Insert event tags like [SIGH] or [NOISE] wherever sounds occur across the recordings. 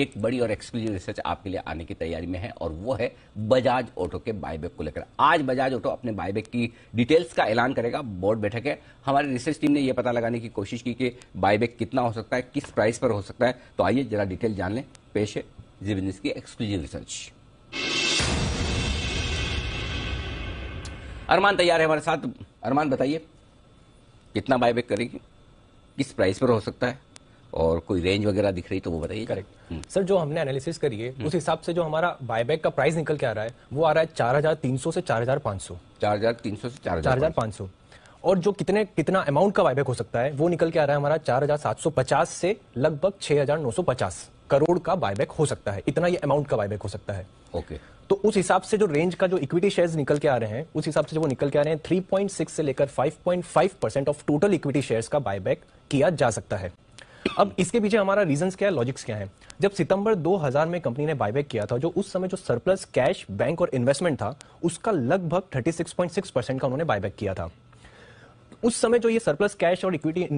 एक बड़ी और एक्सक्लूसिव रिसर्च आपके लिए आने की तैयारी में है और वो है बजाज ऑटो के बायबैक को लेकर आज बजाज ऑटो अपने बायबैक की डिटेल्स का ऐलान करेगा बोर्ड बैठक है हमारी रिसर्च टीम ने यह पता लगाने की कोशिश की कि बायबैक कितना हो सकता है किस प्राइस पर हो सकता है तो आइए जरा डिटेल जान लें पेश है जी बिजनेस की एक्सक्लूसिव रिसर्च अरमान तैयार है हमारे साथ अरमान बताइए कितना बायबैक करेगी किस प्राइस पर हो सकता है और कोई रेंज वगैरह दिख रही तो वो बताइए करेक्ट हम्म। सर जो हमने एनालिसिस करी है हम्म। उस हिसाब से जो हमारा बायबैक का प्राइस निकल के आ रहा है वो आ रहा है चार हजार तीन सौ से चार हजार पाँच सौ चार हजार तीन सौ से चार चार हजार पाँच सौ और जो कितने कितना अमाउंट का बायबैक हो सकता है वो निकल के आ रहा है हमारा चार हजार सात सौ पचास से लगभग छह हजार नौ सौ पचास करोड़ का बायबैक हो सकता है इतना ये अमाउंट का बायबैक हो सकता है ओके तो उस हिसाब से जो रेंज का जो इक्विटी शेयर्स निकल के आ रहे हैं उस हिसाब से जो वो निकल के आ रहे हैं सिक्स से लेकर five percent of total equity shares का बायबैक किया जा सकता है अब इसके पीछे हमारा रीजन क्या है लॉजिक्स क्या है जब सितंबर 2000 में कंपनी ने बायबैक किया था जो उस समय जो सरप्लस कैश बैंक और इन्वेस्टमेंट था उसका लगभग 36.6 परसेंट का उन्होंने बायबैक किया था उस समय जो ये सरप्लस कैश और इक्विटी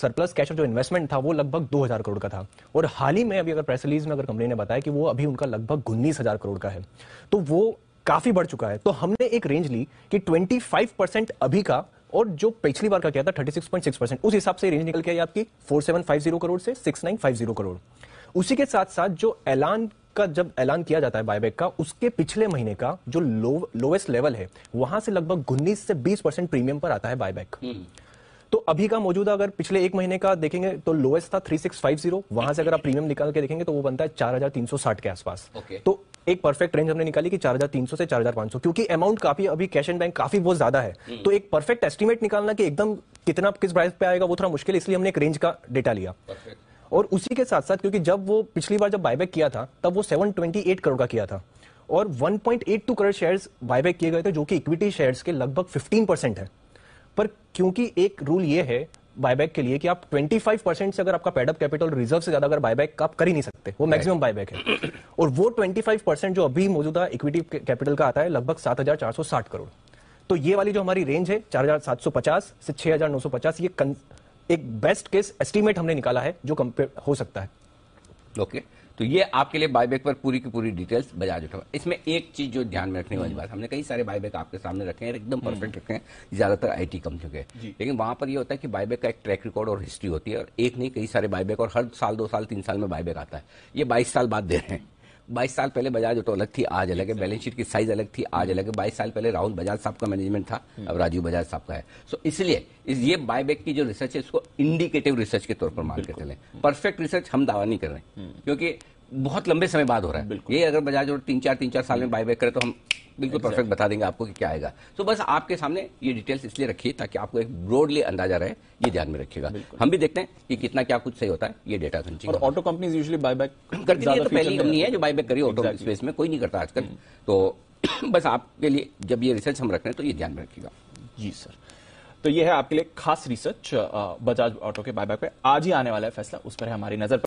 सरप्लस कैश और जो इन्वेस्टमेंट था वो लगभग 2000 करोड़ का था और हाल ही में अभी अगर प्रेस रिलीज में अगर कंपनी ने बताया कि वो अभी उनका लगभग उन्नीस करोड़ का है तो वो काफी बढ़ चुका है तो हमने एक रेंज ली कि 25 परसेंट अभी का और जो पिछली बार का क्या था 36.6 परसेंट उस हिसाब से रेंज निकल के आई आपकी 4750 करोड़ से 6950 करोड़ उसी के साथ साथ जो ऐलान का जब ऐलान किया जाता है बायबैक का उसके पिछले महीने का जो लो, लोवेस्ट लेवल है वहां से लगभग उन्नीस से बीस परसेंट प्रीमियम पर आता है बायबैक हम्म। तो अभी का मौजूदा अगर पिछले एक महीने का देखेंगे तो लोएस्ट था 3650 वहां से अगर आप प्रीमियम निकाल के देखेंगे तो वो बनता है 4360 के आसपास okay. तो एक परफेक्ट रेंज हमने निकाली कि चार हजार तीन सौ से चार हजार पांच सौ क्योंकि अमाउंट काफी अभी कैश एंड बैंक काफी बहुत ज्यादा है हम्म। तो एक परफेक्ट एस्टिमेट निकालना कि एकदम कितना किस प्राइस पे आएगा वो थोड़ा मुश्किल इसलिए हमने एक रेंज का डेटा लिया और उसी के साथ साथ क्योंकि जब वो पिछली बार जब बायबैक किया था तब वो एट करोड़ का किया था और टू करोड़ शेयर बायबैक किए गए थे जो कि इक्विटी शेयर्स के लगभग फिफ्टीन परसेंट है पर क्योंकि एक रूल ये है बायबैक के लिए कि आप 25 परसेंट से अगर आपका पेडअप कैपिटल रिजर्व से ज्यादा अगर बायबैक आप कर ही नहीं सकते वो मैक्सिमम बायबैक है और वो 25 परसेंट जो अभी मौजूदा इक्विटी कैपिटल का आता है लगभग 7,460 करोड़ तो ये वाली जो हमारी रेंज है 4,750 से 6,950 ये एक बेस्ट केस एस्टीमेट हमने निकाला है जो हो सकता है ओके okay. तो ये आपके लिए बायबैक पर पूरी की पूरी डिटेल्स बजाज उठा इसमें एक चीज जो ध्यान में रखने वाली बात हमने कई सारे बायबैक आपके सामने रखे हैं एकदम परफेक्ट हम्म। रखे हैं ज्यादातर आईटी चुके हैं लेकिन वहां पर ये होता है कि बायबैक का एक ट्रैक रिकॉर्ड और हिस्ट्री होती है और एक नहीं कई सारे बायबैक और हर साल दो साल तीन साल में बायबैक आता है ये बाईस साल बाद दे रहे हैं बाईस साल पहले बजाज ऑटो तो अलग थी आज अलग है बैलेंस शीट की साइज अलग थी आज अलग है बाईस साल पहले राहुल बजाज साहब का मैनेजमेंट था hmm. अब राजीव बजाज साहब का है सो इसलिए इस ये बायबैक की जो रिसर्च है इसको इंडिकेटिव रिसर्च के तौर पर मान के चले परफेक्ट रिसर्च हम दावा नहीं कर रहे हैं hmm. क्योंकि बहुत लंबे समय बाद हो रहा है ये अगर बजाज और तीन चार तीन चार साल में बायबैक hmm. करे तो हम बिल्कुल परफेक्ट बता देंगे आपको कि क्या आएगा तो बस आपके सामने ये डिटेल्स इसलिए रखिए ताकि आपको एक ब्रॉडली अंदाजा रहे ये ध्यान में रखिएगा हम भी देखते हैं कि कितना क्या कुछ सही होता है ये डेटा और ऑटो कंपनीज यूजली बैक करती है [CLEARS THROAT] तो पहली कंपनी है जो बैक करी ऑटो स्पेस में कोई नहीं करता आजकल हम्म। तो [CLEARS THROAT] बस आपके लिए जब ये रिसर्च हम रख रहे हैं तो ये ध्यान में रखिएगा जी सर तो ये है आपके लिए खास रिसर्च बजाज ऑटो के बाय पे आज ही आने वाला है फैसला उस पर है हमारी नजर